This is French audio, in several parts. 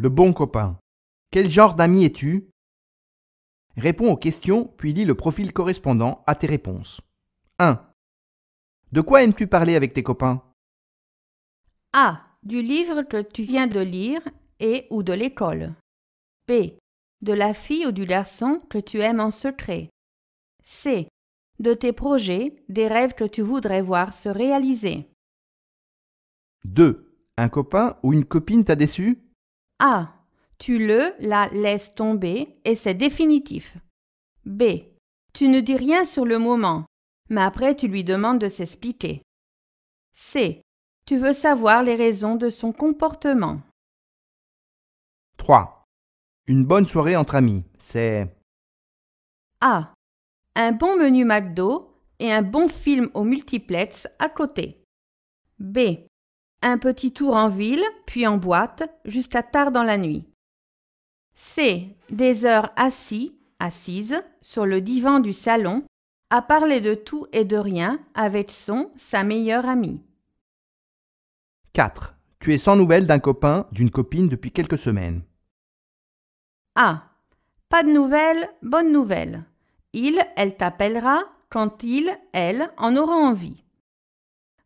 le bon copain. Quel genre d'ami es-tu Réponds aux questions, puis lis le profil correspondant à tes réponses. 1. De quoi aimes-tu parler avec tes copains A. Du livre que tu viens de lire et ou de l'école. B. De la fille ou du garçon que tu aimes en secret. C. De tes projets, des rêves que tu voudrais voir se réaliser. 2. Un copain ou une copine t'a déçu a. Tu le, la laisses tomber et c'est définitif. B. Tu ne dis rien sur le moment, mais après tu lui demandes de s'expliquer. C. Tu veux savoir les raisons de son comportement. 3. Une bonne soirée entre amis, c'est A. Un bon menu McDo et un bon film au multiplex à côté. B. Un petit tour en ville, puis en boîte, jusqu'à tard dans la nuit. C. Des heures assis, assises, sur le divan du salon, à parler de tout et de rien avec son, sa meilleure amie. 4. Tu es sans nouvelles d'un copain, d'une copine depuis quelques semaines. A. Pas de nouvelles, bonne nouvelle. Il, elle t'appellera quand il, elle en aura envie.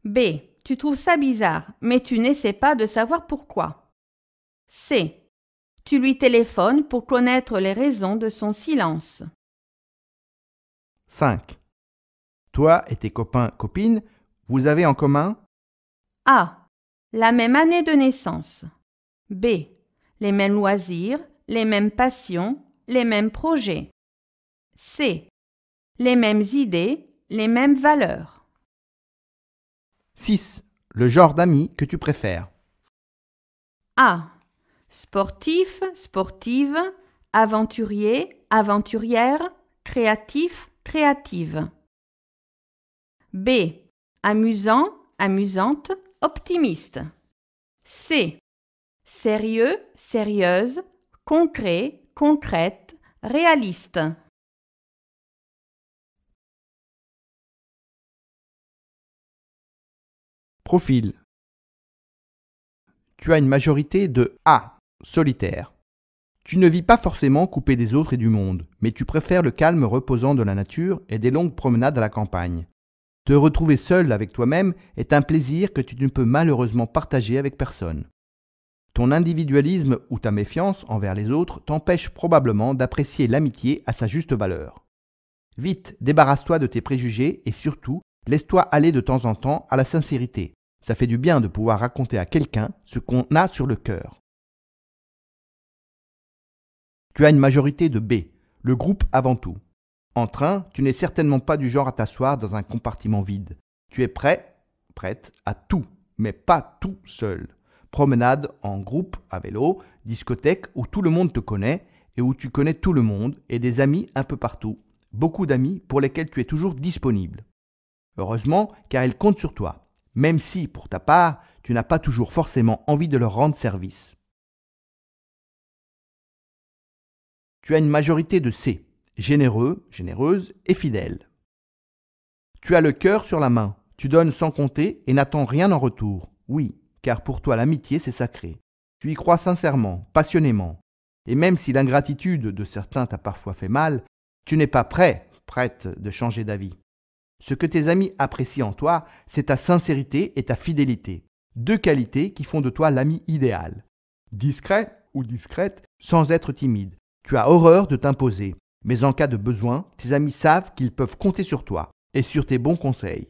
B. Tu trouves ça bizarre, mais tu n'essaies pas de savoir pourquoi. C. Tu lui téléphones pour connaître les raisons de son silence. 5. Toi et tes copains, copines, vous avez en commun A. La même année de naissance. B. Les mêmes loisirs, les mêmes passions, les mêmes projets. C. Les mêmes idées, les mêmes valeurs. 6. Le genre d'amis que tu préfères. A. Sportif, sportive, aventurier, aventurière, créatif, créative. B. Amusant, amusante, optimiste. C. Sérieux, sérieuse, concret, concrète, réaliste. Profil. Tu as une majorité de A, solitaire. Tu ne vis pas forcément coupé des autres et du monde, mais tu préfères le calme reposant de la nature et des longues promenades à la campagne. Te retrouver seul avec toi-même est un plaisir que tu ne peux malheureusement partager avec personne. Ton individualisme ou ta méfiance envers les autres t'empêche probablement d'apprécier l'amitié à sa juste valeur. Vite, débarrasse-toi de tes préjugés et surtout, Laisse-toi aller de temps en temps à la sincérité. Ça fait du bien de pouvoir raconter à quelqu'un ce qu'on a sur le cœur. Tu as une majorité de B, le groupe avant tout. En train, tu n'es certainement pas du genre à t'asseoir dans un compartiment vide. Tu es prêt, prête à tout, mais pas tout seul. Promenade en groupe, à vélo, discothèque où tout le monde te connaît et où tu connais tout le monde et des amis un peu partout. Beaucoup d'amis pour lesquels tu es toujours disponible. Heureusement, car elles comptent sur toi, même si, pour ta part, tu n'as pas toujours forcément envie de leur rendre service. Tu as une majorité de C, généreux, généreuse et fidèle. Tu as le cœur sur la main, tu donnes sans compter et n'attends rien en retour. Oui, car pour toi l'amitié c'est sacré. Tu y crois sincèrement, passionnément. Et même si l'ingratitude de certains t'a parfois fait mal, tu n'es pas prêt, prête de changer d'avis. Ce que tes amis apprécient en toi, c'est ta sincérité et ta fidélité, deux qualités qui font de toi l'ami idéal. Discret ou discrète, sans être timide. Tu as horreur de t'imposer, mais en cas de besoin, tes amis savent qu'ils peuvent compter sur toi et sur tes bons conseils.